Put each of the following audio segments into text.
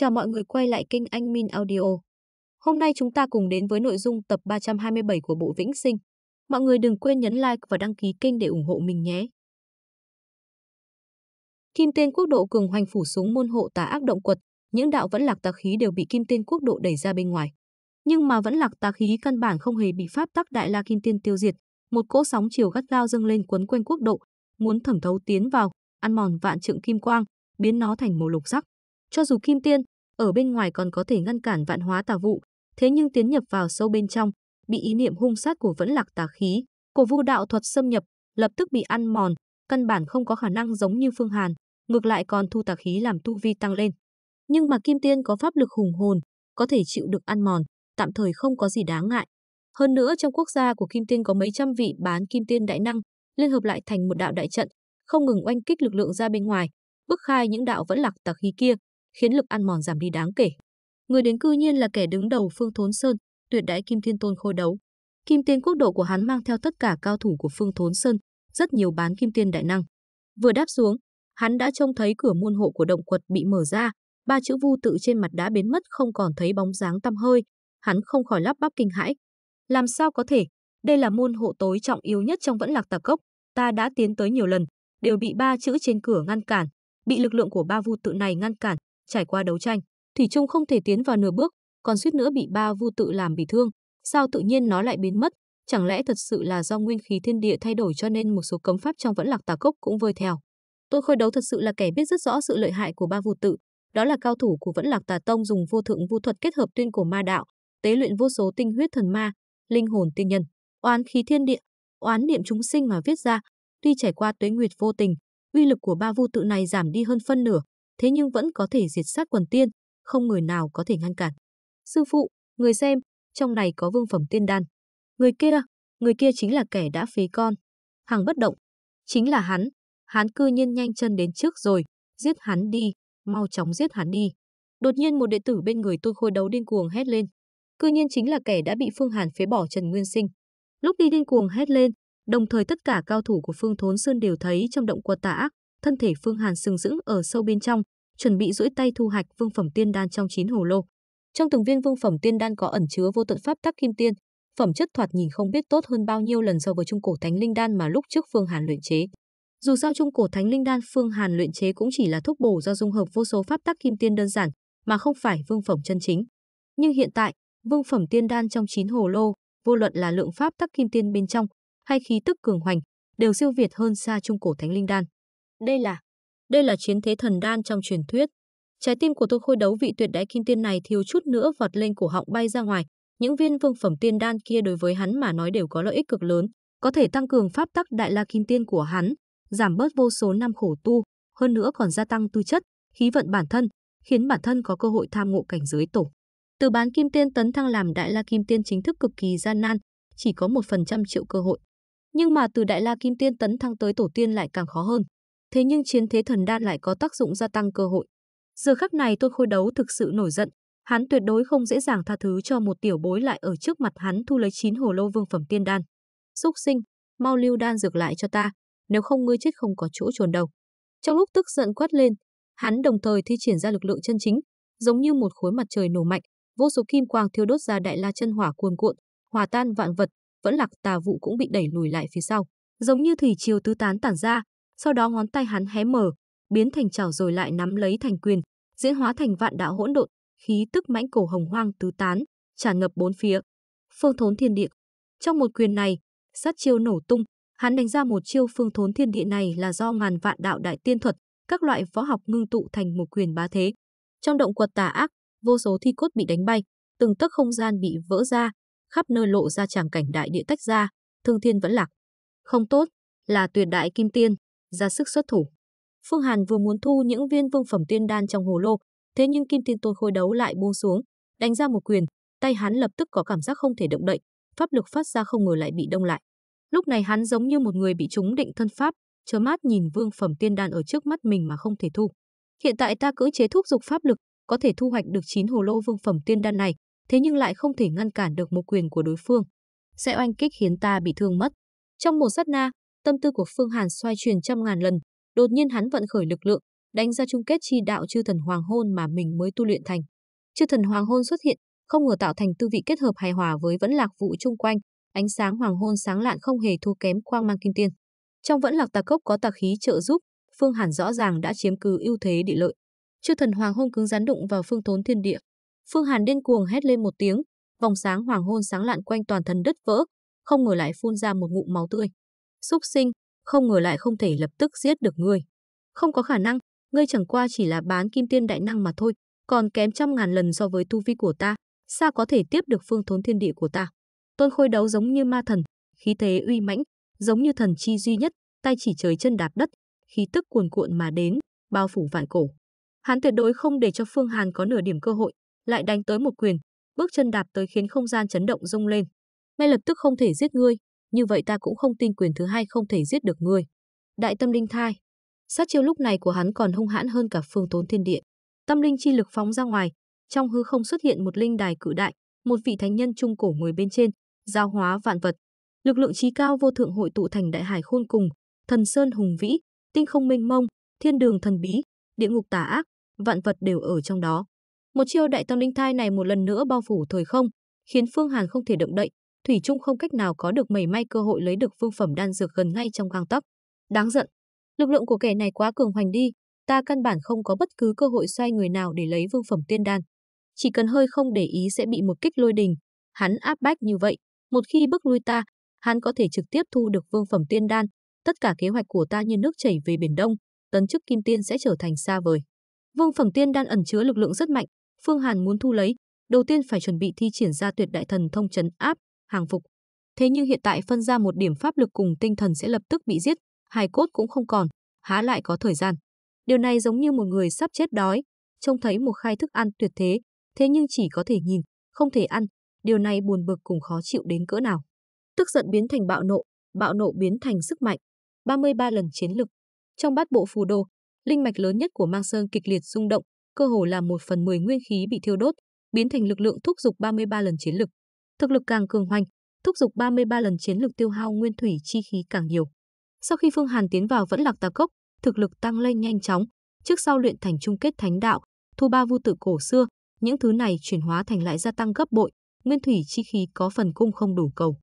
Chào mọi người quay lại kênh Anh Min Audio. Hôm nay chúng ta cùng đến với nội dung tập 327 của bộ Vĩnh Sinh. Mọi người đừng quên nhấn like và đăng ký kênh để ủng hộ mình nhé. Kim tên quốc độ cường hoành phủ xuống môn hộ tà ác động quật, những đạo vẫn lạc tà khí đều bị kim tên quốc độ đẩy ra bên ngoài. Nhưng mà vẫn lạc tà khí căn bản không hề bị pháp tắc đại la kim tiên tiêu diệt, một cỗ sóng chiều gắt gao dâng lên quấn quanh quốc độ, muốn thẩm thấu tiến vào, ăn mòn vạn trượng kim quang, biến nó thành màu lục sắc. Cho dù kim tiên, ở bên ngoài còn có thể ngăn cản vạn hóa tà vụ, thế nhưng tiến nhập vào sâu bên trong, bị ý niệm hung sát của vẫn lạc tà khí, của vu đạo thuật xâm nhập, lập tức bị ăn mòn, căn bản không có khả năng giống như Phương Hàn, ngược lại còn thu tà khí làm tu vi tăng lên. Nhưng mà Kim Tiên có pháp lực hùng hồn, có thể chịu được ăn mòn, tạm thời không có gì đáng ngại. Hơn nữa trong quốc gia của Kim Tiên có mấy trăm vị bán Kim Tiên đại năng, liên hợp lại thành một đạo đại trận, không ngừng oanh kích lực lượng ra bên ngoài, bức khai những đạo vẫn lạc tà khí kia, khiến lực ăn mòn giảm đi đáng kể. Người đến cư nhiên là kẻ đứng đầu Phương Thốn Sơn, tuyệt đại Kim Thiên Tôn khôi đấu. Kim Tiên quốc độ của hắn mang theo tất cả cao thủ của Phương Thốn Sơn, rất nhiều bán Kim Tiên đại năng. Vừa đáp xuống, hắn đã trông thấy cửa muôn hộ của động quật bị mở ra, ba chữ vu tự trên mặt đã biến mất không còn thấy bóng dáng tăm hơi. Hắn không khỏi lắp bắp kinh hãi. Làm sao có thể? Đây là môn hộ tối trọng yếu nhất trong vẫn lạc tà cốc. Ta đã tiến tới nhiều lần, đều bị ba chữ trên cửa ngăn cản, bị lực lượng của ba vu tự này ngăn cản, Trải qua đấu tranh, Thủy Trung không thể tiến vào nửa bước, còn suýt nữa bị ba vu tự làm bị thương. Sao tự nhiên nó lại biến mất? Chẳng lẽ thật sự là do nguyên khí thiên địa thay đổi cho nên một số cấm pháp trong vẫn lạc tà cốc cũng vơi theo? tôi Khôi Đấu thật sự là kẻ biết rất rõ sự lợi hại của ba vu tự. Đó là cao thủ của vẫn lạc tà tông dùng vô thượng vu thuật kết hợp tuyên cổ ma đạo, tế luyện vô số tinh huyết thần ma, linh hồn tiên nhân, oán khí thiên địa, oán niệm chúng sinh mà viết ra. Tuy trải qua tuế nguyệt vô tình, uy lực của ba vu tự này giảm đi hơn phân nửa, thế nhưng vẫn có thể diệt sát quần tiên, không người nào có thể ngăn cản. Sư phụ, người xem, trong này có vương phẩm tiên đan. Người kia à, người kia chính là kẻ đã phế con. Hàng bất động, chính là hắn, hắn cư nhiên nhanh chân đến trước rồi, giết hắn đi, mau chóng giết hắn đi. Đột nhiên một đệ tử bên người tôi khôi đấu điên cuồng hét lên. Cư nhiên chính là kẻ đã bị Phương Hàn phế bỏ Trần Nguyên Sinh. Lúc đi điên cuồng hét lên, đồng thời tất cả cao thủ của Phương Thốn Sơn đều thấy trong động quật tả ác, thân thể Phương Hàn sừng sững ở sâu bên trong, chuẩn bị duỗi tay thu hạch vương phẩm tiên đan trong chín hồ lô. Trong từng viên vương phẩm tiên đan có ẩn chứa vô tận pháp tắc kim tiên, phẩm chất thoạt nhìn không biết tốt hơn bao nhiêu lần so với trung cổ thánh linh đan mà lúc trước Phương Hàn luyện chế. Dù sao trung cổ thánh linh đan Phương Hàn luyện chế cũng chỉ là thuốc bổ do dung hợp vô số pháp tắc kim tiên đơn giản, mà không phải vương phẩm chân chính. Nhưng hiện tại, vương phẩm tiên đan trong chín hồ lô, vô luận là lượng pháp tắc kim tiên bên trong hay khí tức cường hoành, đều siêu việt hơn xa trung cổ thánh linh đan. Đây là đây là chiến thế thần đan trong truyền thuyết. Trái tim của tôi khôi đấu vị tuyệt đại kim tiên này thiếu chút nữa vọt lên cổ họng bay ra ngoài. Những viên vương phẩm tiên đan kia đối với hắn mà nói đều có lợi ích cực lớn, có thể tăng cường pháp tắc đại la kim tiên của hắn, giảm bớt vô số năm khổ tu, hơn nữa còn gia tăng tư chất, khí vận bản thân, khiến bản thân có cơ hội tham ngộ cảnh giới tổ. Từ bán kim tiên tấn thăng làm đại la kim tiên chính thức cực kỳ gian nan, chỉ có một phần trăm triệu cơ hội. Nhưng mà từ đại la kim tiên tấn thăng tới tổ tiên lại càng khó hơn, thế nhưng chiến thế thần đan lại có tác dụng gia tăng cơ hội. Giờ khắc này tôi khôi đấu thực sự nổi giận, hắn tuyệt đối không dễ dàng tha thứ cho một tiểu bối lại ở trước mặt hắn thu lấy chín hồ lô vương phẩm tiên đan. Xúc sinh, mau lưu đan dược lại cho ta, nếu không ngươi chết không có chỗ chôn đâu. Trong lúc tức giận quát lên, hắn đồng thời thi triển ra lực lượng chân chính, giống như một khối mặt trời nổ mạnh, vô số kim quang thiêu đốt ra đại la chân hỏa cuồn cuộn, hòa tan vạn vật, vẫn lạc tà vụ cũng bị đẩy lùi lại phía sau, giống như thủy triều tứ tán tản ra, sau đó ngón tay hắn hé mở, biến thành chảo rồi lại nắm lấy thành quyền, diễn hóa thành vạn đạo hỗn độn, khí tức mãnh cổ hồng hoang tứ tán, tràn ngập bốn phía. Phương thốn thiên địa. Trong một quyền này, sát chiêu nổ tung, hắn đánh ra một chiêu phương thốn thiên địa này là do ngàn vạn đạo đại tiên thuật, các loại võ học ngưng tụ thành một quyền bá thế. Trong động quật tà ác, vô số thi cốt bị đánh bay, từng tấc không gian bị vỡ ra, khắp nơi lộ ra tràng cảnh đại địa tách ra, thương thiên vẫn lạc. Không tốt, là tuyệt đại kim tiên ra sức xuất thủ. Phương Hàn vừa muốn thu những viên vương phẩm tiên đan trong hồ lô, thế nhưng kim tiên tôn khôi đấu lại buông xuống, đánh ra một quyền, tay hắn lập tức có cảm giác không thể động đậy, pháp lực phát ra không ngờ lại bị đông lại. Lúc này hắn giống như một người bị trúng định thân pháp, chớ mắt nhìn vương phẩm tiên đan ở trước mắt mình mà không thể thu. Hiện tại ta cưỡng chế thúc dục pháp lực, có thể thu hoạch được 9 hồ lô vương phẩm tiên đan này, thế nhưng lại không thể ngăn cản được một quyền của đối phương. Sẽ oanh kích khiến ta bị thương mất. Trong một sát na, Tâm tư của Phương Hàn xoay chuyển trăm ngàn lần, đột nhiên hắn vận khởi lực lượng, đánh ra chung kết chi đạo chư thần hoàng hôn mà mình mới tu luyện thành. Chư thần hoàng hôn xuất hiện, không ngờ tạo thành tư vị kết hợp hài hòa với vẫn lạc vụ chung quanh, ánh sáng hoàng hôn sáng lạn không hề thua kém quang mang kim tiên. Trong vẫn lạc tà cốc có tà khí trợ giúp, Phương Hàn rõ ràng đã chiếm cứ ưu thế địa lợi. Chư thần hoàng hôn cứng rắn đụng vào phương tốn thiên địa. Phương Hàn điên cuồng hét lên một tiếng, vòng sáng hoàng hôn sáng lạn quanh toàn thân đất vỡ, không ngờ lại phun ra một ngụm máu tươi súc sinh, không ngờ lại không thể lập tức giết được ngươi. Không có khả năng, ngươi chẳng qua chỉ là bán kim tiên đại năng mà thôi, còn kém trăm ngàn lần so với tu vi của ta, sao có thể tiếp được phương thốn thiên địa của ta. Tôn khôi đấu giống như ma thần, khí thế uy mãnh, giống như thần chi duy nhất, tay chỉ trời chân đạp đất, khí tức cuồn cuộn mà đến, bao phủ vạn cổ. Hắn tuyệt đối không để cho Phương Hàn có nửa điểm cơ hội, lại đánh tới một quyền, bước chân đạp tới khiến không gian chấn động rung lên. Ngay lập tức không thể giết ngươi, như vậy ta cũng không tin quyền thứ hai không thể giết được ngươi. Đại tâm linh thai. Sát chiêu lúc này của hắn còn hung hãn hơn cả phương tốn thiên địa. Tâm linh chi lực phóng ra ngoài, trong hư không xuất hiện một linh đài cự đại, một vị thánh nhân trung cổ ngồi bên trên, giao hóa vạn vật. Lực lượng trí cao vô thượng hội tụ thành đại hải khôn cùng, thần sơn hùng vĩ, tinh không mênh mông, thiên đường thần bí, địa ngục tà ác, vạn vật đều ở trong đó. Một chiêu đại tâm linh thai này một lần nữa bao phủ thời không, khiến Phương Hàn không thể động đậy, Thủy Trung không cách nào có được mảy may cơ hội lấy được vương phẩm đan dược gần ngay trong gang tấc. Đáng giận, lực lượng của kẻ này quá cường hoành đi, ta căn bản không có bất cứ cơ hội xoay người nào để lấy vương phẩm tiên đan. Chỉ cần hơi không để ý sẽ bị một kích lôi đình, hắn áp bách như vậy, một khi bước lui ta, hắn có thể trực tiếp thu được vương phẩm tiên đan, tất cả kế hoạch của ta như nước chảy về biển đông, tấn chức kim tiên sẽ trở thành xa vời. Vương phẩm tiên đan ẩn chứa lực lượng rất mạnh, Phương Hàn muốn thu lấy, đầu tiên phải chuẩn bị thi triển ra tuyệt đại thần thông trấn áp, hàng phục. Thế nhưng hiện tại phân ra một điểm pháp lực cùng tinh thần sẽ lập tức bị giết, hài cốt cũng không còn, há lại có thời gian. Điều này giống như một người sắp chết đói, trông thấy một khai thức ăn tuyệt thế, thế nhưng chỉ có thể nhìn, không thể ăn, điều này buồn bực cùng khó chịu đến cỡ nào. Tức giận biến thành bạo nộ, bạo nộ biến thành sức mạnh, 33 lần chiến lực. Trong bát bộ phù đồ, linh mạch lớn nhất của Mang Sơn kịch liệt rung động, cơ hồ là một phần 10 nguyên khí bị thiêu đốt, biến thành lực lượng thúc dục 33 lần chiến lực. Thực lực càng cường hoành, thúc giục 33 lần chiến lực tiêu hao nguyên thủy chi khí càng nhiều. Sau khi Phương Hàn tiến vào vẫn lạc tà cốc, thực lực tăng lên nhanh chóng, trước sau luyện thành Chung kết thánh đạo, thu ba vu tử cổ xưa, những thứ này chuyển hóa thành lại gia tăng gấp bội, nguyên thủy chi khí có phần cung không đủ cầu.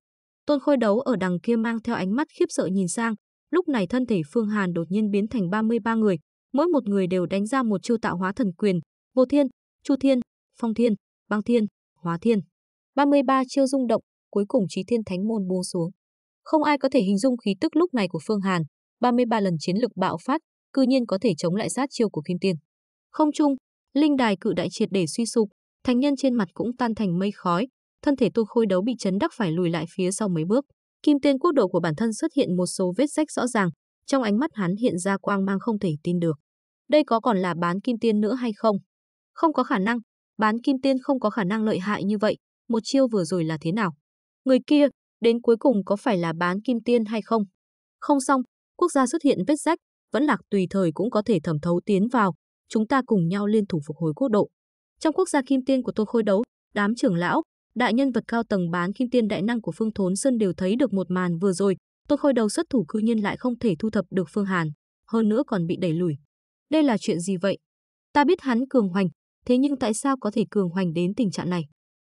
Tôn Khôi đấu ở đằng kia mang theo ánh mắt khiếp sợ nhìn sang, lúc này thân thể Phương Hàn đột nhiên biến thành 33 người, mỗi một người đều đánh ra một chiêu tạo hóa thần quyền, Vô Thiên, Chu Thiên, Phong Thiên, Băng Thiên, Hóa Thiên. 33 chiêu rung động, cuối cùng Chí Thiên Thánh Môn buông xuống. Không ai có thể hình dung khí tức lúc này của Phương Hàn, 33 lần chiến lực bạo phát, cư nhiên có thể chống lại sát chiêu của Kim Tiên. Không chung, linh đài cự đại triệt để suy sụp, thành nhân trên mặt cũng tan thành mây khói, thân thể Tô Khôi đấu bị chấn đắc phải lùi lại phía sau mấy bước. Kim Tiên quốc độ của bản thân xuất hiện một số vết rách rõ ràng, trong ánh mắt hắn hiện ra quang mang không thể tin được. Đây có còn là bán Kim Tiên nữa hay không? Không có khả năng, bán Kim Tiên không có khả năng lợi hại như vậy, một chiêu vừa rồi là thế nào? Người kia, đến cuối cùng có phải là bán kim tiên hay không? Không xong, quốc gia xuất hiện vết rách, vẫn lạc tùy thời cũng có thể thẩm thấu tiến vào, chúng ta cùng nhau liên thủ phục hồi quốc độ. Trong quốc gia kim tiên của tôi khôi đấu, đám trưởng lão, đại nhân vật cao tầng bán kim tiên đại năng của Phương Thốn Sơn đều thấy được một màn vừa rồi, tôi khôi đầu xuất thủ cư nhiên lại không thể thu thập được Phương Hàn, hơn nữa còn bị đẩy lùi. Đây là chuyện gì vậy? Ta biết hắn cường hoành, thế nhưng tại sao có thể cường hoành đến tình trạng này?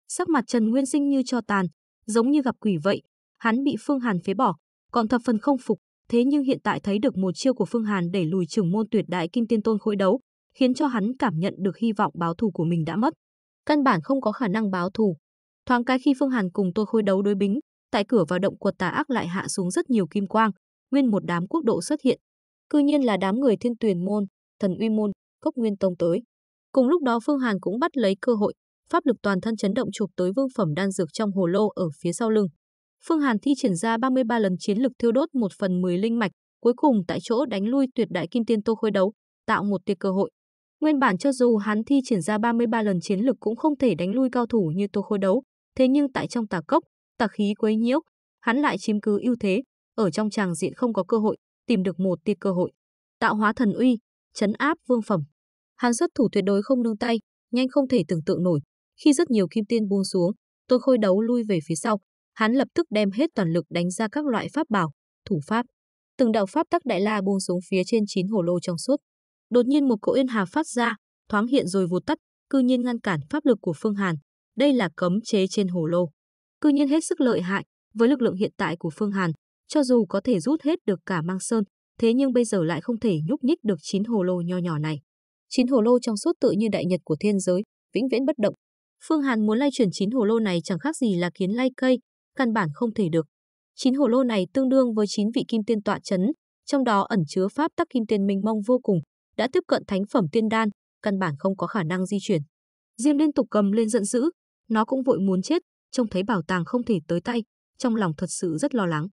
Sắc mặt Trần Nguyên Sinh như cho tàn, giống như gặp quỷ vậy, hắn bị Phương Hàn phế bỏ, còn thập phần không phục, thế nhưng hiện tại thấy được một chiêu của Phương Hàn đẩy lùi trưởng môn tuyệt đại kim tiên tôn khối đấu, khiến cho hắn cảm nhận được hy vọng báo thù của mình đã mất. Căn bản không có khả năng báo thù. Thoáng cái khi Phương Hàn cùng tôi khối đấu đối bính, tại cửa vào động quật tà ác lại hạ xuống rất nhiều kim quang, nguyên một đám quốc độ xuất hiện. Cư nhiên là đám người thiên tuyển môn, thần uy môn, cốc nguyên tông tới. Cùng lúc đó Phương Hàn cũng bắt lấy cơ hội, pháp lực toàn thân chấn động chụp tới vương phẩm đan dược trong hồ lô ở phía sau lưng. Phương Hàn thi triển ra 33 lần chiến lực thiêu đốt một phần 10 linh mạch, cuối cùng tại chỗ đánh lui tuyệt đại kim tiên Tô Khôi đấu, tạo một tia cơ hội. Nguyên bản cho dù hắn thi triển ra 33 lần chiến lực cũng không thể đánh lui cao thủ như Tô Khôi đấu, thế nhưng tại trong tà cốc, tà khí quấy nhiễu, hắn lại chiếm cứ ưu thế, ở trong tràng diện không có cơ hội, tìm được một tia cơ hội. Tạo hóa thần uy, chấn áp vương phẩm. Hắn xuất thủ tuyệt đối không nương tay, nhanh không thể tưởng tượng nổi, khi rất nhiều kim tiên buông xuống, tôi khôi đấu lui về phía sau. Hắn lập tức đem hết toàn lực đánh ra các loại pháp bảo, thủ pháp. Từng đạo pháp tắc đại la buông xuống phía trên chín hồ lô trong suốt. Đột nhiên một cỗ yên hà phát ra, thoáng hiện rồi vụt tắt, cư nhiên ngăn cản pháp lực của Phương Hàn. Đây là cấm chế trên hồ lô. Cư nhiên hết sức lợi hại, với lực lượng hiện tại của Phương Hàn, cho dù có thể rút hết được cả mang sơn, thế nhưng bây giờ lại không thể nhúc nhích được chín hồ lô nho nhỏ này. Chín hồ lô trong suốt tự như đại nhật của thiên giới, vĩnh viễn bất động, Phương Hàn muốn lay chuyển 9 hồ lô này chẳng khác gì là kiến lay cây, căn bản không thể được. 9 hồ lô này tương đương với 9 vị kim tiên tọa chấn, trong đó ẩn chứa pháp tắc kim tiên minh mông vô cùng, đã tiếp cận thánh phẩm tiên đan, căn bản không có khả năng di chuyển. Diêm liên tục cầm lên giận dữ, nó cũng vội muốn chết, trông thấy bảo tàng không thể tới tay, trong lòng thật sự rất lo lắng.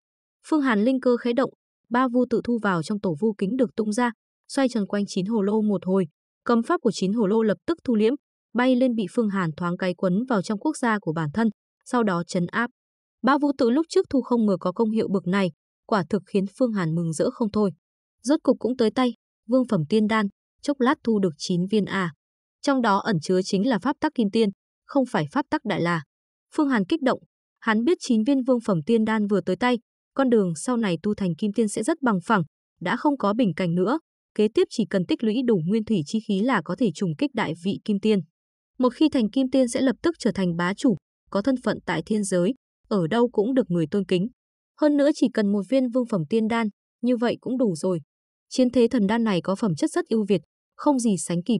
Phương Hàn linh cơ khẽ động, ba vu tự thu vào trong tổ vu kính được tung ra, xoay tròn quanh chín hồ lô một hồi, cầm pháp của chín hồ lô lập tức thu liễm, bay lên bị Phương Hàn thoáng cái quấn vào trong quốc gia của bản thân, sau đó chấn áp. ba vũ tự lúc trước thu không ngờ có công hiệu bực này, quả thực khiến Phương Hàn mừng rỡ không thôi. Rốt cục cũng tới tay, vương phẩm tiên đan, chốc lát thu được 9 viên A. À. Trong đó ẩn chứa chính là pháp tắc kim tiên, không phải pháp tắc đại la. Phương Hàn kích động, hắn biết 9 viên vương phẩm tiên đan vừa tới tay, con đường sau này tu thành kim tiên sẽ rất bằng phẳng, đã không có bình cảnh nữa, kế tiếp chỉ cần tích lũy đủ nguyên thủy chi khí là có thể trùng kích đại vị kim tiên. Một khi thành kim tiên sẽ lập tức trở thành bá chủ, có thân phận tại thiên giới, ở đâu cũng được người tôn kính. Hơn nữa chỉ cần một viên vương phẩm tiên đan, như vậy cũng đủ rồi. Chiến thế thần đan này có phẩm chất rất ưu việt, không gì sánh kịp.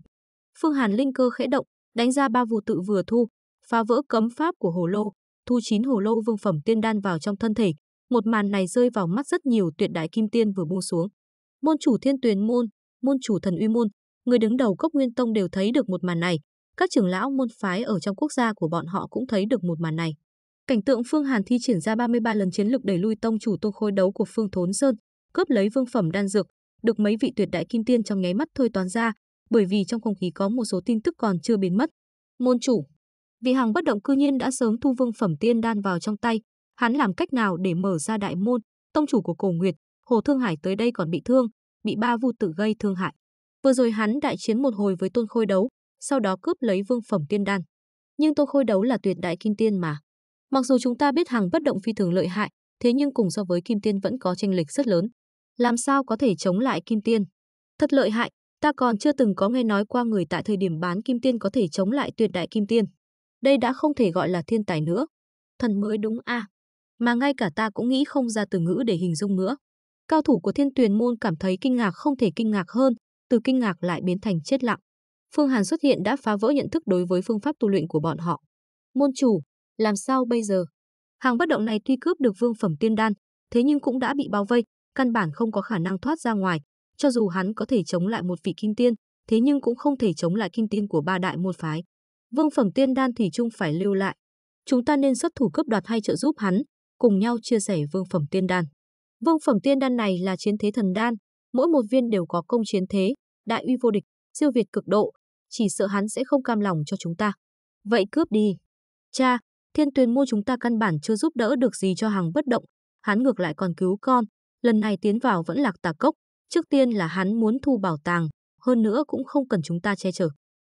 Phương Hàn linh cơ khẽ động, đánh ra ba vụ tự vừa thu, phá vỡ cấm pháp của hồ lô, thu chín hồ lô vương phẩm tiên đan vào trong thân thể. Một màn này rơi vào mắt rất nhiều tuyệt đại kim tiên vừa buông xuống. Môn chủ thiên tuyền môn, môn chủ thần uy môn, người đứng đầu cốc nguyên tông đều thấy được một màn này, các trưởng lão môn phái ở trong quốc gia của bọn họ cũng thấy được một màn này. Cảnh tượng Phương Hàn thi triển ra 33 lần chiến lực đẩy lui tông chủ Tô Khôi đấu của Phương Thốn Sơn, cướp lấy vương phẩm đan dược, được mấy vị tuyệt đại kim tiên trong nháy mắt thôi toán ra, bởi vì trong không khí có một số tin tức còn chưa biến mất. Môn chủ, vị hàng bất động cư nhiên đã sớm thu vương phẩm tiên đan vào trong tay, hắn làm cách nào để mở ra đại môn, tông chủ của Cổ Nguyệt, Hồ Thương Hải tới đây còn bị thương, bị ba vu tử gây thương hại. Vừa rồi hắn đại chiến một hồi với Tôn Khôi đấu, sau đó cướp lấy vương phẩm tiên đan. Nhưng Tô Khôi đấu là tuyệt đại kim tiên mà. Mặc dù chúng ta biết hàng bất động phi thường lợi hại, thế nhưng cùng so với kim tiên vẫn có tranh lệch rất lớn. Làm sao có thể chống lại kim tiên? Thật lợi hại, ta còn chưa từng có nghe nói qua người tại thời điểm bán kim tiên có thể chống lại tuyệt đại kim tiên. Đây đã không thể gọi là thiên tài nữa. Thần mới đúng a. À. Mà ngay cả ta cũng nghĩ không ra từ ngữ để hình dung nữa. Cao thủ của thiên tuyền môn cảm thấy kinh ngạc không thể kinh ngạc hơn, từ kinh ngạc lại biến thành chết lặng. Phương Hàn xuất hiện đã phá vỡ nhận thức đối với phương pháp tu luyện của bọn họ. Môn chủ, làm sao bây giờ? Hàng bất động này tuy cướp được vương phẩm tiên đan, thế nhưng cũng đã bị bao vây, căn bản không có khả năng thoát ra ngoài, cho dù hắn có thể chống lại một vị kim tiên, thế nhưng cũng không thể chống lại kim tiên của ba đại môn phái. Vương phẩm tiên đan thủy chung phải lưu lại. Chúng ta nên xuất thủ cướp đoạt hay trợ giúp hắn, cùng nhau chia sẻ vương phẩm tiên đan. Vương phẩm tiên đan này là chiến thế thần đan, mỗi một viên đều có công chiến thế, đại uy vô địch, siêu việt cực độ, chỉ sợ hắn sẽ không cam lòng cho chúng ta. Vậy cướp đi. Cha, thiên tuyền mua chúng ta căn bản chưa giúp đỡ được gì cho hàng bất động, hắn ngược lại còn cứu con, lần này tiến vào vẫn lạc tà cốc, trước tiên là hắn muốn thu bảo tàng, hơn nữa cũng không cần chúng ta che chở.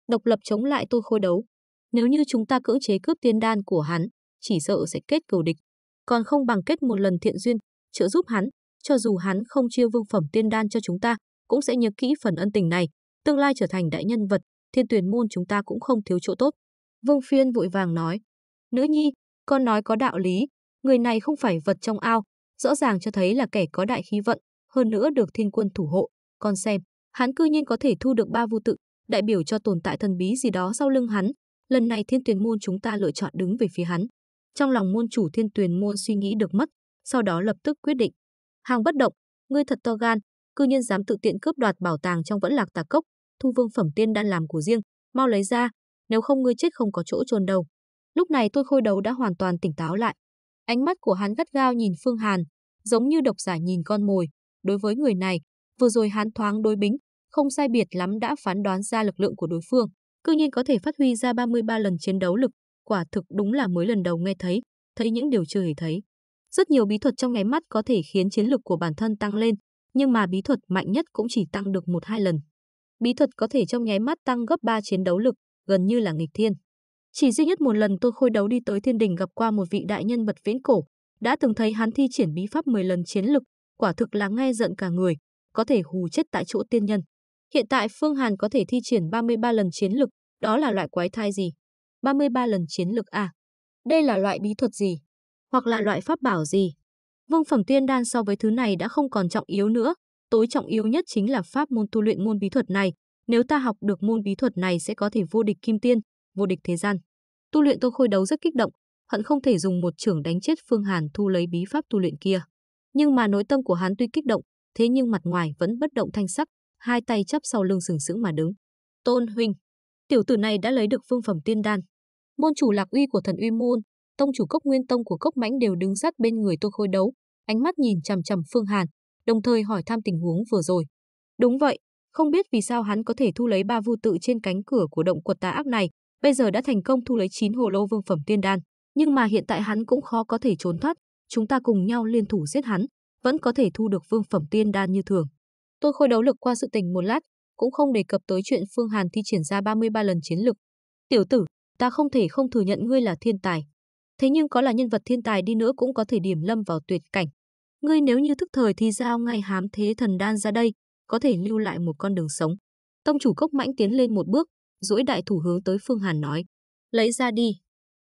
Độc lập chống lại tôi khôi đấu. Nếu như chúng ta cưỡng chế cướp tiên đan của hắn, chỉ sợ sẽ kết cừu địch. Còn không bằng kết một lần thiện duyên, trợ giúp hắn, cho dù hắn không chia vương phẩm tiên đan cho chúng ta, cũng sẽ nhớ kỹ phần ân tình này, tương lai trở thành đại nhân vật, thiên tuyển môn chúng ta cũng không thiếu chỗ tốt. Vương Phiên vội vàng nói, nữ nhi, con nói có đạo lý, người này không phải vật trong ao, rõ ràng cho thấy là kẻ có đại khí vận, hơn nữa được thiên quân thủ hộ, con xem, hắn cư nhiên có thể thu được ba vu tự, đại biểu cho tồn tại thần bí gì đó sau lưng hắn, lần này thiên tuyển môn chúng ta lựa chọn đứng về phía hắn. Trong lòng môn chủ thiên tuyển môn suy nghĩ được mất, sau đó lập tức quyết định. Hàng bất động, ngươi thật to gan, cư nhiên dám tự tiện cướp đoạt bảo tàng trong vẫn lạc tà cốc, thu vương phẩm tiên đan làm của riêng, mau lấy ra, nếu không ngươi chết không có chỗ chôn đầu. Lúc này tôi khôi đầu đã hoàn toàn tỉnh táo lại. Ánh mắt của hắn gắt gao nhìn Phương Hàn, giống như độc giả nhìn con mồi. Đối với người này, vừa rồi hắn thoáng đối bính, không sai biệt lắm đã phán đoán ra lực lượng của đối phương, cư nhiên có thể phát huy ra 33 lần chiến đấu lực, quả thực đúng là mới lần đầu nghe thấy, thấy những điều chưa hề thấy. Rất nhiều bí thuật trong nháy mắt có thể khiến chiến lực của bản thân tăng lên, nhưng mà bí thuật mạnh nhất cũng chỉ tăng được một hai lần bí thuật có thể trong nháy mắt tăng gấp 3 chiến đấu lực, gần như là nghịch thiên. Chỉ duy nhất một lần tôi khôi đấu đi tới thiên đình gặp qua một vị đại nhân bật viễn cổ, đã từng thấy hắn thi triển bí pháp 10 lần chiến lực, quả thực là nghe giận cả người, có thể hù chết tại chỗ tiên nhân. Hiện tại Phương Hàn có thể thi triển 33 lần chiến lực, đó là loại quái thai gì? 33 lần chiến lực à? Đây là loại bí thuật gì? Hoặc là loại pháp bảo gì? Vương phẩm tiên đan so với thứ này đã không còn trọng yếu nữa, Tối trọng yếu nhất chính là pháp môn tu luyện môn bí thuật này. Nếu ta học được môn bí thuật này sẽ có thể vô địch kim tiên, vô địch thế gian. Tu luyện tô khôi đấu rất kích động, hận không thể dùng một trưởng đánh chết Phương Hàn thu lấy bí pháp tu luyện kia. Nhưng mà nội tâm của hắn tuy kích động, thế nhưng mặt ngoài vẫn bất động thanh sắc, hai tay chắp sau lưng sừng sững mà đứng. Tôn huynh, tiểu tử này đã lấy được phương phẩm tiên đan. Môn chủ Lạc Uy của Thần Uy môn, tông chủ Cốc Nguyên tông của Cốc Mãnh đều đứng sát bên người Tô Khôi đấu, ánh mắt nhìn chằm chằm Phương Hàn, đồng thời hỏi thăm tình huống vừa rồi. Đúng vậy, không biết vì sao hắn có thể thu lấy ba vu tự trên cánh cửa của động quật tà ác này, bây giờ đã thành công thu lấy 9 hồ lô vương phẩm tiên đan, nhưng mà hiện tại hắn cũng khó có thể trốn thoát, chúng ta cùng nhau liên thủ giết hắn, vẫn có thể thu được vương phẩm tiên đan như thường. Tôi khôi đấu lực qua sự tình một lát, cũng không đề cập tới chuyện Phương Hàn thi triển ra 33 lần chiến lực. Tiểu tử, ta không thể không thừa nhận ngươi là thiên tài. Thế nhưng có là nhân vật thiên tài đi nữa cũng có thể điểm lâm vào tuyệt cảnh, Ngươi nếu như thức thời thì giao ngay hám thế thần đan ra đây, có thể lưu lại một con đường sống. Tông chủ cốc mãnh tiến lên một bước, duỗi đại thủ hướng tới Phương Hàn nói. Lấy ra đi.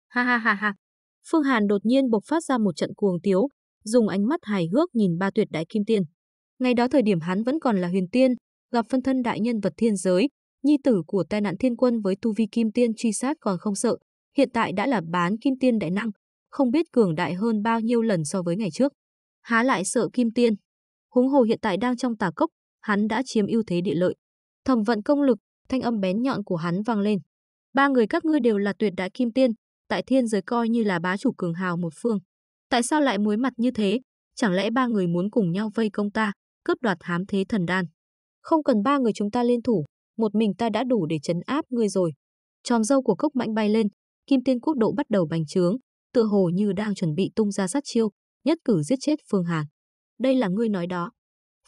Ha ha ha ha. Phương Hàn đột nhiên bộc phát ra một trận cuồng tiếu, dùng ánh mắt hài hước nhìn ba tuyệt đại kim tiên. Ngày đó thời điểm hắn vẫn còn là huyền tiên, gặp phân thân đại nhân vật thiên giới, nhi tử của tai nạn thiên quân với tu vi kim tiên truy sát còn không sợ, hiện tại đã là bán kim tiên đại năng, không biết cường đại hơn bao nhiêu lần so với ngày trước há lại sợ Kim Tiên. Húng hồ hiện tại đang trong tà cốc, hắn đã chiếm ưu thế địa lợi. Thẩm vận công lực, thanh âm bén nhọn của hắn vang lên. Ba người các ngươi đều là tuyệt đại Kim Tiên, tại thiên giới coi như là bá chủ cường hào một phương. Tại sao lại muối mặt như thế? Chẳng lẽ ba người muốn cùng nhau vây công ta, cướp đoạt hám thế thần đan? Không cần ba người chúng ta liên thủ, một mình ta đã đủ để chấn áp ngươi rồi. Tròn dâu của cốc mạnh bay lên, kim tiên quốc độ bắt đầu bành trướng, tựa hồ như đang chuẩn bị tung ra sát chiêu, nhất cử giết chết Phương Hàn. Đây là ngươi nói đó.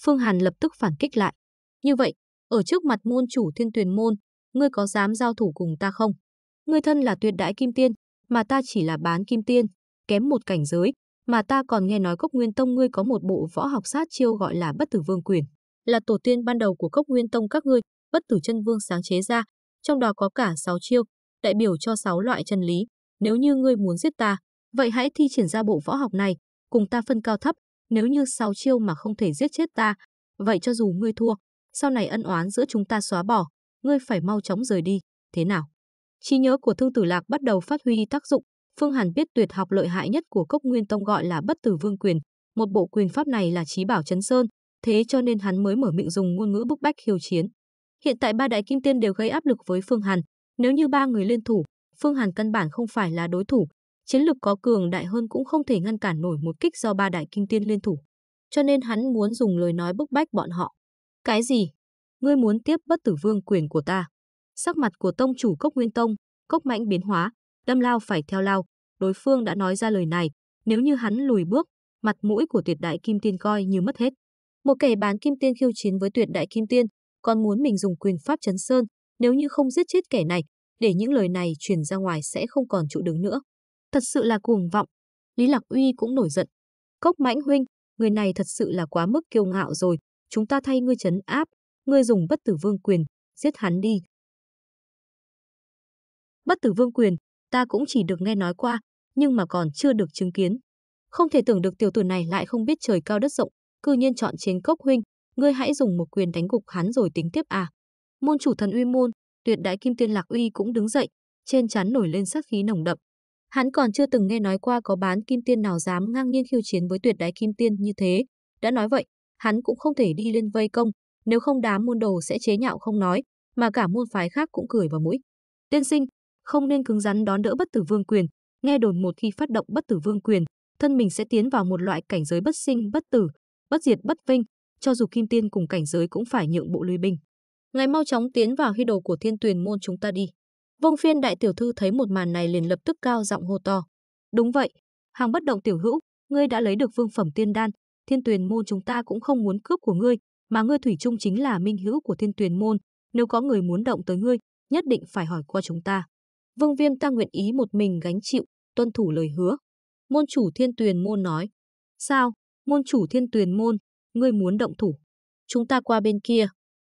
Phương Hàn lập tức phản kích lại. Như vậy, ở trước mặt môn chủ thiên tuyền môn, ngươi có dám giao thủ cùng ta không? Ngươi thân là tuyệt đại kim tiên, mà ta chỉ là bán kim tiên, kém một cảnh giới, mà ta còn nghe nói Cốc Nguyên Tông ngươi có một bộ võ học sát chiêu gọi là Bất Tử Vương Quyền, là tổ tiên ban đầu của Cốc Nguyên Tông các ngươi, Bất Tử Chân Vương sáng chế ra, trong đó có cả 6 chiêu, đại biểu cho 6 loại chân lý, nếu như ngươi muốn giết ta, vậy hãy thi triển ra bộ võ học này, cùng ta phân cao thấp, nếu như sáu chiêu mà không thể giết chết ta, vậy cho dù ngươi thua, sau này ân oán giữa chúng ta xóa bỏ, ngươi phải mau chóng rời đi, thế nào? Trí nhớ của Thương Tử Lạc bắt đầu phát huy tác dụng, Phương Hàn biết tuyệt học lợi hại nhất của Cốc Nguyên Tông gọi là Bất Tử Vương Quyền, một bộ quyền pháp này là trí bảo chấn sơn, thế cho nên hắn mới mở miệng dùng ngôn ngữ bức bách khiêu chiến. Hiện tại ba đại kim tiên đều gây áp lực với Phương Hàn, nếu như ba người liên thủ, Phương Hàn căn bản không phải là đối thủ, chiến lực có cường đại hơn cũng không thể ngăn cản nổi một kích do ba đại kim tiên liên thủ. Cho nên hắn muốn dùng lời nói bức bách bọn họ. Cái gì? Ngươi muốn tiếp bất tử vương quyền của ta? Sắc mặt của tông chủ cốc nguyên tông, cốc mãnh biến hóa, đâm lao phải theo lao. Đối phương đã nói ra lời này, nếu như hắn lùi bước, mặt mũi của tuyệt đại kim tiên coi như mất hết. Một kẻ bán kim tiên khiêu chiến với tuyệt đại kim tiên, còn muốn mình dùng quyền pháp chấn sơn, nếu như không giết chết kẻ này, để những lời này truyền ra ngoài sẽ không còn trụ đứng nữa. Thật sự là cuồng vọng. Lý Lạc Uy cũng nổi giận. Cốc mãnh huynh, người này thật sự là quá mức kiêu ngạo rồi. Chúng ta thay ngươi chấn áp, ngươi dùng bất tử vương quyền, giết hắn đi. Bất tử vương quyền, ta cũng chỉ được nghe nói qua, nhưng mà còn chưa được chứng kiến. Không thể tưởng được tiểu tử này lại không biết trời cao đất rộng, cư nhiên chọn chiến cốc huynh, ngươi hãy dùng một quyền đánh gục hắn rồi tính tiếp à. Môn chủ thần uy môn, tuyệt đại kim tiên lạc uy cũng đứng dậy, trên chán nổi lên sát khí nồng đậm. Hắn còn chưa từng nghe nói qua có bán kim tiên nào dám ngang nhiên khiêu chiến với tuyệt đại kim tiên như thế. Đã nói vậy, hắn cũng không thể đi lên vây công, nếu không đám môn đồ sẽ chế nhạo không nói, mà cả môn phái khác cũng cười vào mũi. Tiên sinh, không nên cứng rắn đón đỡ bất tử vương quyền, nghe đồn một khi phát động bất tử vương quyền, thân mình sẽ tiến vào một loại cảnh giới bất sinh, bất tử, bất diệt, bất vinh, cho dù kim tiên cùng cảnh giới cũng phải nhượng bộ lùi binh. Ngài mau chóng tiến vào huy đồ của thiên tuyền môn chúng ta đi. Vương phiên đại tiểu thư thấy một màn này liền lập tức cao giọng hô to. Đúng vậy, hàng bất động tiểu hữu, ngươi đã lấy được vương phẩm tiên đan, thiên tuyền môn chúng ta cũng không muốn cướp của ngươi, mà ngươi thủy chung chính là minh hữu của thiên tuyền môn, nếu có người muốn động tới ngươi, nhất định phải hỏi qua chúng ta. Vương viêm ta nguyện ý một mình gánh chịu, tuân thủ lời hứa. Môn chủ thiên tuyền môn nói. Sao, môn chủ thiên tuyền môn, ngươi muốn động thủ. Chúng ta qua bên kia.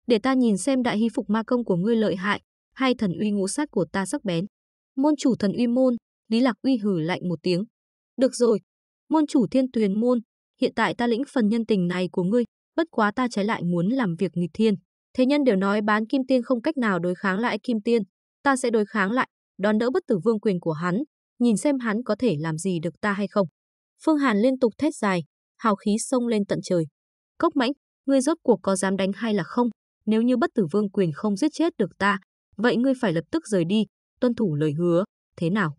Để ta nhìn xem đại hy phục ma công của ngươi lợi hại, hai thần uy ngũ sát của ta sắc bén. Môn chủ thần uy môn, Lý Lạc uy hử lạnh một tiếng. Được rồi, môn chủ thiên tuyền môn, hiện tại ta lĩnh phần nhân tình này của ngươi, bất quá ta trái lại muốn làm việc nghịch thiên. Thế nhân đều nói bán kim tiên không cách nào đối kháng lại kim tiên, ta sẽ đối kháng lại, đón đỡ bất tử vương quyền của hắn, nhìn xem hắn có thể làm gì được ta hay không. Phương Hàn liên tục thét dài, hào khí sông lên tận trời. Cốc mãnh, ngươi rốt cuộc có dám đánh hay là không? Nếu như bất tử vương quyền không giết chết được ta, Vậy ngươi phải lập tức rời đi, tuân thủ lời hứa, thế nào?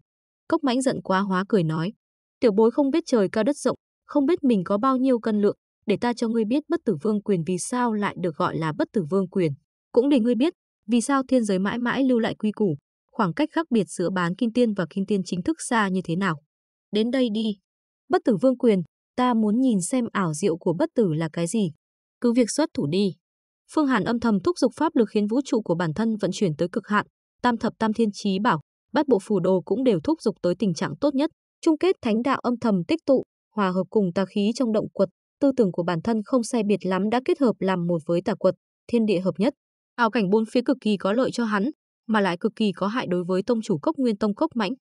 Cốc mãnh giận quá hóa cười nói. Tiểu bối không biết trời cao đất rộng, không biết mình có bao nhiêu cân lượng, để ta cho ngươi biết bất tử vương quyền vì sao lại được gọi là bất tử vương quyền. Cũng để ngươi biết, vì sao thiên giới mãi mãi lưu lại quy củ, khoảng cách khác biệt giữa bán kinh tiên và kinh tiên chính thức xa như thế nào. Đến đây đi. Bất tử vương quyền, ta muốn nhìn xem ảo diệu của bất tử là cái gì. Cứ việc xuất thủ đi. Phương Hàn âm thầm thúc giục pháp lực khiến vũ trụ của bản thân vận chuyển tới cực hạn, tam thập tam thiên chí bảo, bát bộ phù đồ cũng đều thúc giục tới tình trạng tốt nhất, chung kết thánh đạo âm thầm tích tụ, hòa hợp cùng tà khí trong động quật, tư tưởng của bản thân không sai biệt lắm đã kết hợp làm một với tà quật, thiên địa hợp nhất. Ảo cảnh bốn phía cực kỳ có lợi cho hắn, mà lại cực kỳ có hại đối với tông chủ Cốc Nguyên Tông Cốc Mãnh.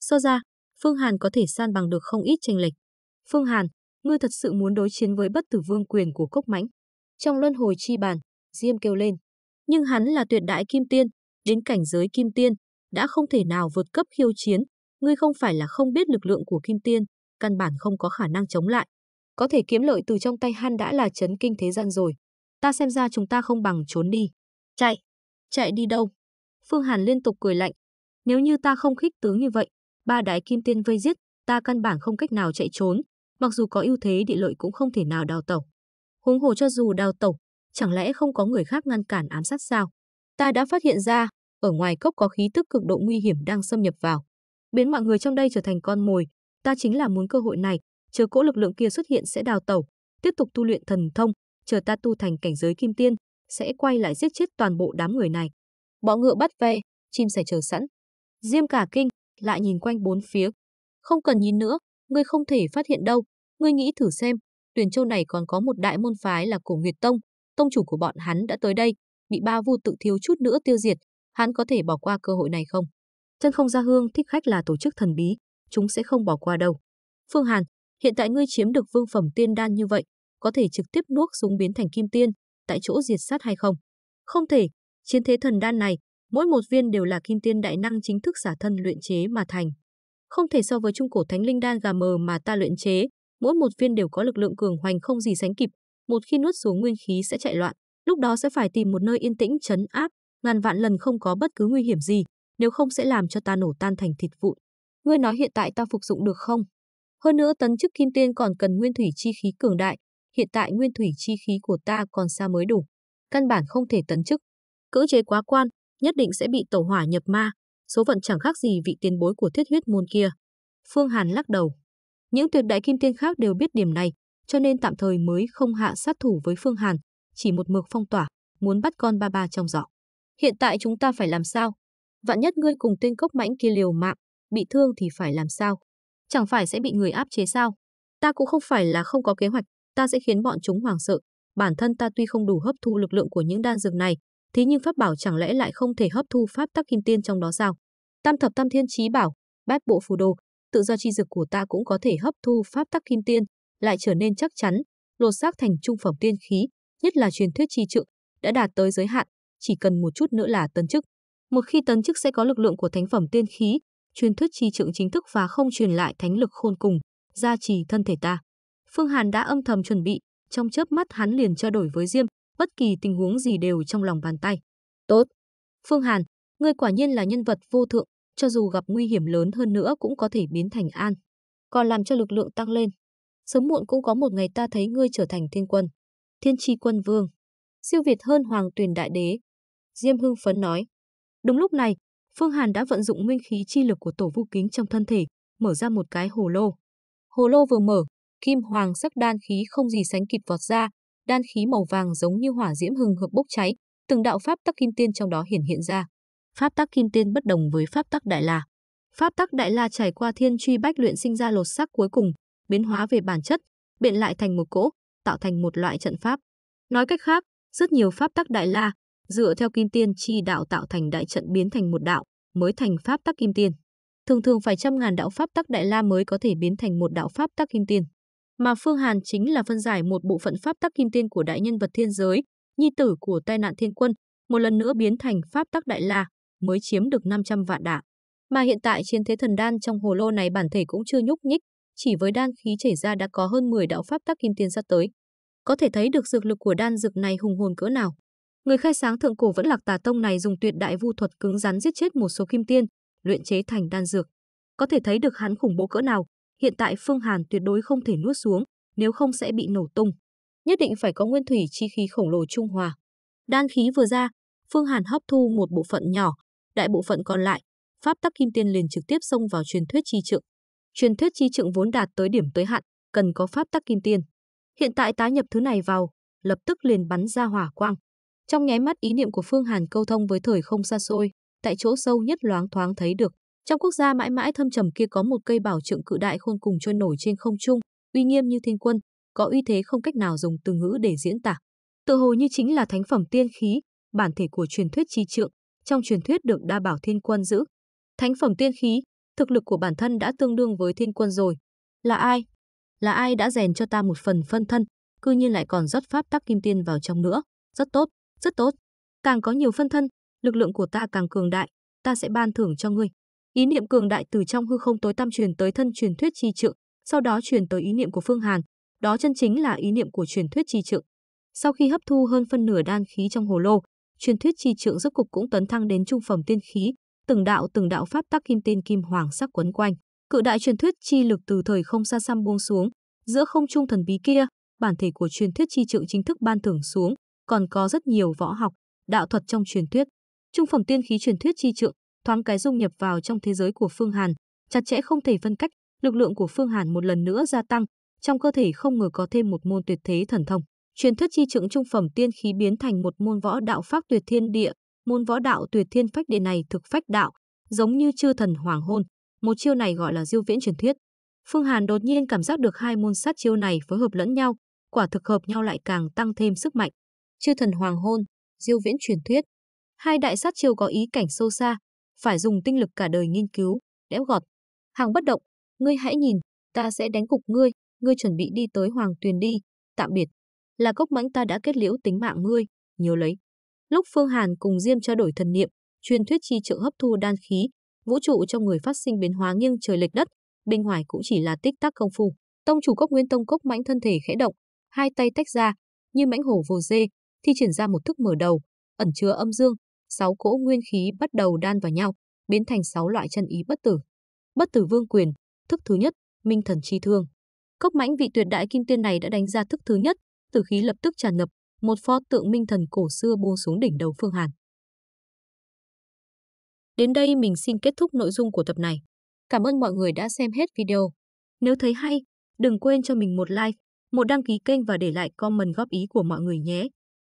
Sơ ra, Phương Hàn có thể san bằng được không ít tranh lệch. Phương Hàn, ngươi thật sự muốn đối chiến với bất tử vương quyền của Cốc Mãnh. Trong luân hồi chi bàn, Diêm kêu lên. Nhưng hắn là tuyệt đại kim tiên, đến cảnh giới kim tiên, đã không thể nào vượt cấp khiêu chiến. Ngươi không phải là không biết lực lượng của kim tiên, căn bản không có khả năng chống lại. Có thể kiếm lợi từ trong tay hắn đã là chấn kinh thế gian rồi. Ta xem ra chúng ta không bằng trốn đi. Chạy! Chạy đi đâu? Phương Hàn liên tục cười lạnh. Nếu như ta không khích tướng như vậy, ba đại kim tiên vây giết, ta căn bản không cách nào chạy trốn, mặc dù có ưu thế địa lợi cũng không thể nào đào tẩu. Huống hồ cho dù đào tẩu, chẳng lẽ không có người khác ngăn cản ám sát sao? Ta đã phát hiện ra, ở ngoài cốc có khí tức cực độ nguy hiểm đang xâm nhập vào. Biến mọi người trong đây trở thành con mồi, ta chính là muốn cơ hội này, chờ cỗ lực lượng kia xuất hiện sẽ đào tẩu, tiếp tục tu luyện thần thông, chờ ta tu thành cảnh giới kim tiên, sẽ quay lại giết chết toàn bộ đám người này. Bỏ ngựa bắt ve, chim sẻ chờ sẵn. Diêm cả kinh, lại nhìn quanh bốn phía. Không cần nhìn nữa, ngươi không thể phát hiện đâu. Ngươi nghĩ thử xem, tuyển châu này còn có một đại môn phái là cổ Nguyệt Tông, tông chủ của bọn hắn đã tới đây, bị ba vu tự thiếu chút nữa tiêu diệt, hắn có thể bỏ qua cơ hội này không? Chân không gia hương thích khách là tổ chức thần bí, chúng sẽ không bỏ qua đâu. Phương Hàn, hiện tại ngươi chiếm được vương phẩm tiên đan như vậy, có thể trực tiếp nuốt xuống biến thành kim tiên, tại chỗ diệt sát hay không? Không thể, chiến thế thần đan này, mỗi một viên đều là kim tiên đại năng chính thức giả thân luyện chế mà thành. Không thể so với trung cổ thánh linh đan gà mờ mà ta luyện chế, mỗi một viên đều có lực lượng cường hoành không gì sánh kịp, một khi nuốt xuống nguyên khí sẽ chạy loạn, lúc đó sẽ phải tìm một nơi yên tĩnh chấn áp, ngàn vạn lần không có bất cứ nguy hiểm gì, nếu không sẽ làm cho ta nổ tan thành thịt vụn. Ngươi nói hiện tại ta phục dụng được không? Hơn nữa tấn chức kim tiên còn cần nguyên thủy chi khí cường đại, hiện tại nguyên thủy chi khí của ta còn xa mới đủ, căn bản không thể tấn chức. Cưỡng chế quá quan, nhất định sẽ bị tẩu hỏa nhập ma, số phận chẳng khác gì vị tiền bối của thiết huyết môn kia. Phương Hàn lắc đầu. Những tuyệt đại kim tiên khác đều biết điểm này, cho nên tạm thời mới không hạ sát thủ với Phương Hàn, chỉ một mực phong tỏa, muốn bắt con ba ba trong giỏ. Hiện tại chúng ta phải làm sao? Vạn nhất ngươi cùng tên cốc mãnh kia liều mạng, bị thương thì phải làm sao? Chẳng phải sẽ bị người áp chế sao? Ta cũng không phải là không có kế hoạch, ta sẽ khiến bọn chúng hoảng sợ. Bản thân ta tuy không đủ hấp thu lực lượng của những đan dược này, thế nhưng pháp bảo chẳng lẽ lại không thể hấp thu pháp tắc kim tiên trong đó sao? Tam thập tam thiên chí bảo, bát bộ phù đồ, tự do chi dược của ta cũng có thể hấp thu pháp tắc kim tiên, lại trở nên chắc chắn, lột xác thành trung phẩm tiên khí, nhất là truyền thuyết chi trượng, đã đạt tới giới hạn, chỉ cần một chút nữa là tấn chức. Một khi tấn chức sẽ có lực lượng của thánh phẩm tiên khí, truyền thuyết chi trượng chính thức và không truyền lại thánh lực khôn cùng, gia trì thân thể ta. Phương Hàn đã âm thầm chuẩn bị, trong chớp mắt hắn liền trao đổi với Diêm, bất kỳ tình huống gì đều trong lòng bàn tay. Tốt. Phương Hàn, ngươi quả nhiên là nhân vật vô thượng, cho dù gặp nguy hiểm lớn hơn nữa cũng có thể biến thành an, còn làm cho lực lượng tăng lên sớm muộn cũng có một ngày ta thấy ngươi trở thành thiên quân, thiên tri quân vương, siêu việt hơn hoàng tuyền đại đế. Diêm hưng phấn nói. Đúng lúc này, Phương Hàn đã vận dụng nguyên khí chi lực của tổ vũ kính trong thân thể, mở ra một cái hồ lô. Hồ lô vừa mở, kim hoàng sắc đan khí không gì sánh kịp vọt ra, đan khí màu vàng giống như hỏa diễm hừng hợp bốc cháy, từng đạo pháp tắc kim tiên trong đó hiển hiện ra. Pháp tắc kim tiên bất đồng với pháp tắc đại la. Pháp tắc đại la trải qua thiên truy bách luyện sinh ra lột sắc cuối cùng, biến hóa về bản chất, biện lại thành một cỗ, tạo thành một loại trận pháp. Nói cách khác, rất nhiều pháp tắc đại la, dựa theo kim tiên chi đạo tạo thành đại trận biến thành một đạo, mới thành pháp tắc kim tiên. Thường thường phải trăm ngàn đạo pháp tắc đại la mới có thể biến thành một đạo pháp tắc kim tiên. Mà Phương Hàn chính là phân giải một bộ phận pháp tắc kim tiên của đại nhân vật thiên giới, nhi tử của tai nạn thiên quân, một lần nữa biến thành pháp tắc đại la, mới chiếm được 500 vạn đạo. Mà hiện tại trên thế thần đan trong hồ lô này bản thể cũng chưa nhúc nhích, chỉ với đan khí chảy ra đã có hơn 10 đạo pháp tắc kim tiên ra tới. Có thể thấy được dược lực của đan dược này hùng hồn cỡ nào. Người khai sáng thượng cổ vẫn lạc tà tông này dùng tuyệt đại vu thuật cứng rắn giết chết một số kim tiên, luyện chế thành đan dược. Có thể thấy được hắn khủng bố cỡ nào, hiện tại Phương Hàn tuyệt đối không thể nuốt xuống, nếu không sẽ bị nổ tung. Nhất định phải có nguyên thủy chi khí khổng lồ trung hòa. Đan khí vừa ra, Phương Hàn hấp thu một bộ phận nhỏ, đại bộ phận còn lại, pháp tắc kim tiên liền trực tiếp xông vào truyền thuyết chi trượng. Truyền thuyết chi trượng vốn đạt tới điểm tới hạn, cần có pháp tắc kim tiên. Hiện tại tái nhập thứ này vào, lập tức liền bắn ra hỏa quang. Trong nháy mắt ý niệm của Phương Hàn câu thông với thời không xa xôi, tại chỗ sâu nhất loáng thoáng thấy được. Trong quốc gia mãi mãi thâm trầm kia có một cây bảo trượng cự đại khôn cùng trôi nổi trên không trung, uy nghiêm như thiên quân, có uy thế không cách nào dùng từ ngữ để diễn tả. Tự hồ như chính là thánh phẩm tiên khí, bản thể của truyền thuyết chi trượng, trong truyền thuyết được đa bảo thiên quân giữ. Thánh phẩm tiên khí, thực lực của bản thân đã tương đương với thiên quân rồi. Là ai? Là ai đã rèn cho ta một phần phân thân, cư nhiên lại còn rót pháp tắc kim tiên vào trong nữa. Rất tốt, rất tốt. Càng có nhiều phân thân, lực lượng của ta càng cường đại, ta sẽ ban thưởng cho ngươi. Ý niệm cường đại từ trong hư không tối tăm truyền tới thân truyền thuyết chi trượng, sau đó truyền tới ý niệm của Phương Hàn, đó chân chính là ý niệm của truyền thuyết chi trượng. Sau khi hấp thu hơn phân nửa đan khí trong hồ lô, truyền thuyết chi trượng rốt cục cũng tấn thăng đến trung phẩm tiên khí, từng đạo từng đạo pháp tắc kim tên kim hoàng sắc quấn quanh, cự đại truyền thuyết chi lực từ thời không xa xăm buông xuống, giữa không trung thần bí kia, bản thể của truyền thuyết chi trượng chính thức ban thưởng xuống, còn có rất nhiều võ học, đạo thuật trong truyền thuyết. Trung phẩm tiên khí truyền thuyết chi trượng, thoáng cái dung nhập vào trong thế giới của Phương Hàn, chặt chẽ không thể phân cách, lực lượng của Phương Hàn một lần nữa gia tăng, trong cơ thể không ngờ có thêm một môn tuyệt thế thần thông. Truyền thuyết chi trượng trung phẩm tiên khí biến thành một môn võ đạo pháp tuyệt thiên địa, Môn võ đạo tuyệt thiên phách địa này thực phách đạo, giống như chư thần hoàng hôn, một chiêu này gọi là diêu viễn truyền thuyết. Phương Hàn đột nhiên cảm giác được hai môn sát chiêu này phối hợp lẫn nhau, quả thực hợp nhau lại càng tăng thêm sức mạnh. Chư thần hoàng hôn, diêu viễn truyền thuyết. Hai đại sát chiêu có ý cảnh sâu xa, phải dùng tinh lực cả đời nghiên cứu, đẽo gọt. Hàng bất động, ngươi hãy nhìn, ta sẽ đánh cục ngươi, ngươi chuẩn bị đi tới hoàng tuyền đi, tạm biệt. Là cốc mãnh ta đã kết liễu tính mạng ngươi, nhớ lấy. Lúc Phương Hàn cùng Diêm trao đổi thần niệm, truyền thuyết chi trợ hấp thu đan khí, vũ trụ trong người phát sinh biến hóa nghiêng trời lệch đất, bên ngoài cũng chỉ là tích tắc công phu. Tông chủ Cốc Nguyên Tông Cốc mãnh thân thể khẽ động, hai tay tách ra, như mãnh hổ vồ dê, thi triển ra một thức mở đầu, ẩn chứa âm dương, sáu cỗ nguyên khí bắt đầu đan vào nhau, biến thành sáu loại chân ý bất tử. Bất tử vương quyền, thức thứ nhất, minh thần chi thương. Cốc mãnh vị tuyệt đại kim tiên này đã đánh ra thức thứ nhất, tử khí lập tức tràn ngập, một pho tượng minh thần cổ xưa buông xuống đỉnh đầu Phương Hàn. Đến đây mình xin kết thúc nội dung của tập này. Cảm ơn mọi người đã xem hết video. Nếu thấy hay, đừng quên cho mình một like, một đăng ký kênh và để lại comment góp ý của mọi người nhé.